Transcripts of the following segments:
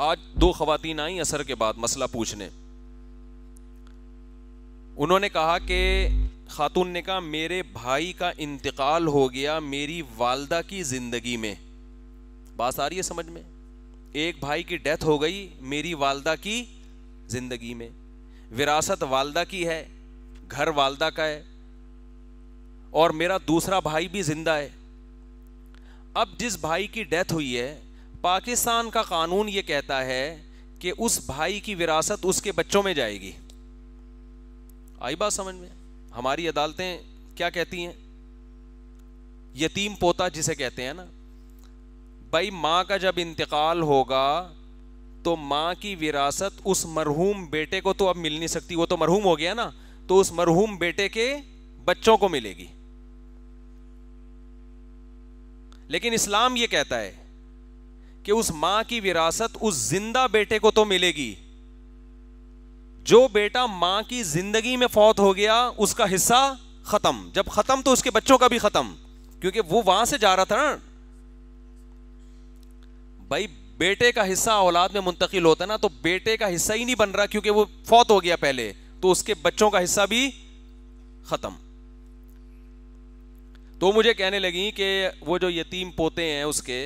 आज दो खातन आई असर के बाद मसला पूछने उन्होंने कहा कि खातून ने कहा मेरे भाई का इंतकाल हो गया मेरी वालदा की ज़िंदगी में बात आ रही है समझ में एक भाई की डेथ हो गई मेरी वालदा की ज़िंदगी में विरासत वालदा की है घर वालदा का है और मेरा दूसरा भाई भी ज़िंदा है अब जिस भाई की डेथ हुई है पाकिस्तान का कानून ये कहता है कि उस भाई की विरासत उसके बच्चों में जाएगी आई बात समझ में हमारी अदालतें क्या कहती हैं यतीम पोता जिसे कहते हैं ना भाई माँ का जब इंतकाल होगा तो माँ की विरासत उस मरहूम बेटे को तो अब मिल नहीं सकती वो तो मरहूम हो गया ना तो उस मरहूम बेटे के बच्चों को मिलेगी लेकिन इस्लाम ये कहता है कि उस मां की विरासत उस जिंदा बेटे को तो मिलेगी जो बेटा मां की जिंदगी में फौत हो गया उसका हिस्सा खत्म जब खत्म तो उसके बच्चों का भी खत्म क्योंकि वो वहां से जा रहा था ना भाई बेटे का हिस्सा औलाद में मुंतकिल होता ना तो बेटे का हिस्सा ही नहीं बन रहा क्योंकि वो फौत हो गया पहले तो उसके बच्चों का हिस्सा भी खत्म तो मुझे कहने लगी कि वो जो यतीम पोते हैं उसके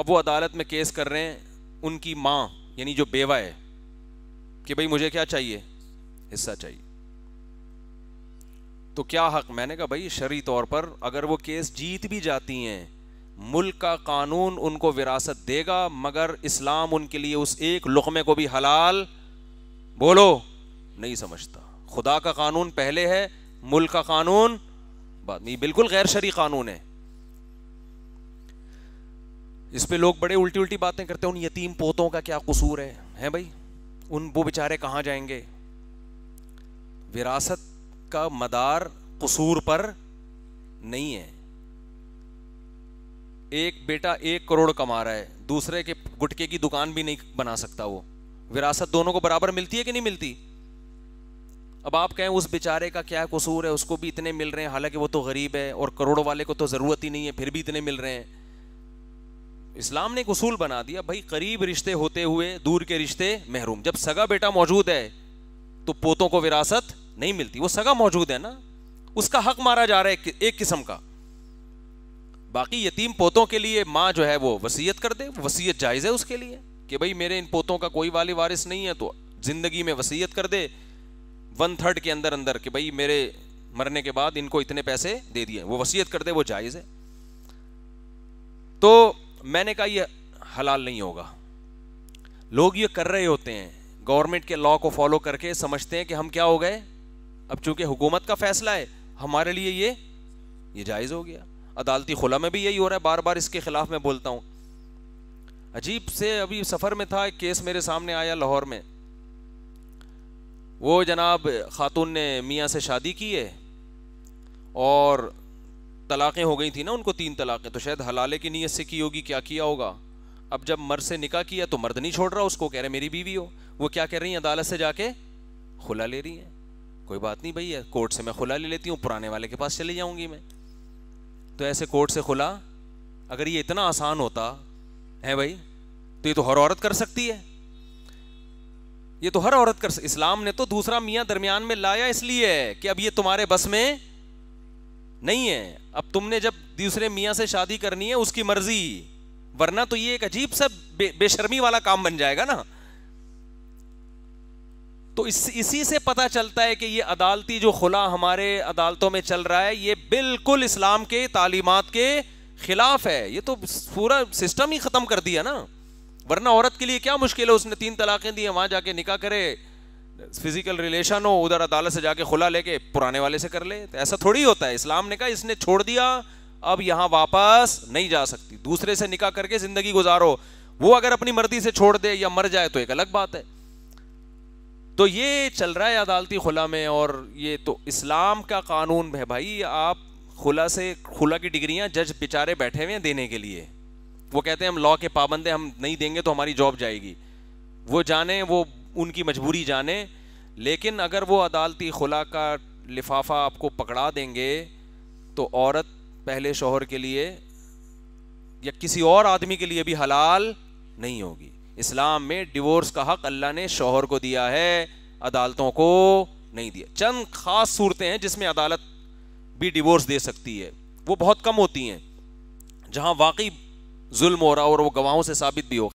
अब वो अदालत में केस कर रहे हैं उनकी माँ यानी जो बेवा है कि भाई मुझे क्या चाहिए हिस्सा चाहिए तो क्या हक मैंने कहा भाई शरी तौर पर अगर वो केस जीत भी जाती हैं मुल्क का कानून उनको विरासत देगा मगर इस्लाम उनके लिए उस एक लुकमे को भी हलाल बोलो नहीं समझता खुदा का कानून पहले है मुल्क का कानून बाद नहीं बिल्कुल गैर शरी कानून है इस पे लोग बड़े उल्टी उल्टी बातें करते हैं उन यतीम पोतों का क्या कसूर है हैं भाई उन वो बेचारे कहाँ जाएंगे विरासत का मदार कसूर पर नहीं है एक बेटा एक करोड़ कमा रहा है दूसरे के गुटके की दुकान भी नहीं बना सकता वो विरासत दोनों को बराबर मिलती है कि नहीं मिलती अब आप कहें उस बेचारे का क्या कसूर है उसको भी इतने मिल रहे हैं हालांकि वो तो गरीब है और करोड़ों वाले को तो ज़रूरत ही नहीं है फिर भी इतने मिल रहे हैं इस्लाम ने एक उसूल बना दिया भाई करीब रिश्ते होते हुए दूर के रिश्ते महरूम जब सगा बेटा मौजूद है तो पोतों को विरासत नहीं मिलती वो सगा मौजूद है ना उसका हक मारा जा रहा है एक किस्म का बाकी यतीम पोतों के लिए माँ जो है वो वसीयत कर दे वसीयत जायज़ है उसके लिए कि भाई मेरे इन पोतों का कोई वाली वारिस नहीं है तो ज़िंदगी में वसीयत कर दे वन थर्ड के अंदर अंदर कि भाई मेरे मरने के बाद इनको इतने पैसे दे दिए वो वसीयत कर दे वो जायज़ है तो मैंने कहा ये हलाल नहीं होगा लोग ये कर रहे होते हैं गवर्नमेंट के लॉ को फॉलो करके समझते हैं कि हम क्या हो गए अब चूंकि हुकूमत का फैसला है हमारे लिए ये ये जायज़ हो गया अदालती खुला में भी यही हो रहा है बार बार इसके ख़िलाफ़ मैं बोलता हूँ अजीब से अभी सफ़र में था एक केस मेरे सामने आया लाहौर में वो जनाब ख़ातून ने मियाँ से शादी की है और तलाक़ें हो गई थी ना उनको तीन तलाक़ें तो शायद हलाले की नीयत से की होगी क्या किया होगा अब जब मर्द से निकाह किया तो मर्द नहीं छोड़ रहा उसको कह रहे मेरी बीवी हो वो क्या कह रही हैं अदालत से जाके खुला ले रही हैं कोई बात नहीं भैया कोर्ट से मैं खुला ले लेती हूँ पुराने वाले के पास चली जाऊँगी मैं तो ऐसे कोर्ट से खुला अगर ये इतना आसान होता है भाई तो ये तो हर औरत कर सकती है ये तो हर औरत कर इस्लाम ने तो दूसरा मियाँ दरमियान में लाया इसलिए कि अब ये तुम्हारे बस में नहीं है अब तुमने जब दूसरे मियाँ से शादी करनी है उसकी मर्जी वरना तो ये एक अजीब सा बे, बेशर्मी वाला काम बन जाएगा ना तो इस इसी से पता चलता है कि ये अदालती जो खुला हमारे अदालतों में चल रहा है ये बिल्कुल इस्लाम के तालीमत के खिलाफ है ये तो पूरा सिस्टम ही खत्म कर दिया ना वरना औरत के लिए क्या मुश्किल है उसने तीन तलाकें दी वहां जाके निका करे फिजिकल रिलेशन हो उधर अदालत से जाके खुला लेके पुराने वाले से कर ले तो ऐसा थोड़ी होता है इस्लाम ने कहा इसने छोड़ दिया अब यहाँ वापस नहीं जा सकती दूसरे से निकाह करके जिंदगी गुजारो वो अगर अपनी मर्जी से छोड़ दे या मर जाए तो एक अलग बात है तो ये चल रहा है अदालती खुला में और ये तो इस्लाम का कानून है भाई आप खुला से खुला की डिग्रियां जज बेचारे बैठे हुए हैं देने के लिए वो कहते हैं हम लॉ के पाबंद हम नहीं देंगे तो हमारी जॉब जाएगी वो जाने वो उनकी मजबूरी जाने लेकिन अगर वो अदालती खुला का लिफाफा आपको पकड़ा देंगे तो औरत पहले शोहर के लिए या किसी और आदमी के लिए भी हलाल नहीं होगी इस्लाम में डिवोर्स का हक अल्लाह ने शोहर को दिया है अदालतों को नहीं दिया चंद खास सूरतें हैं जिसमें अदालत भी डिवोर्स दे सकती है वो बहुत कम होती हैं जहां वाकई जुल्म हो रहा हो और वो गवाहों से साबित भी हो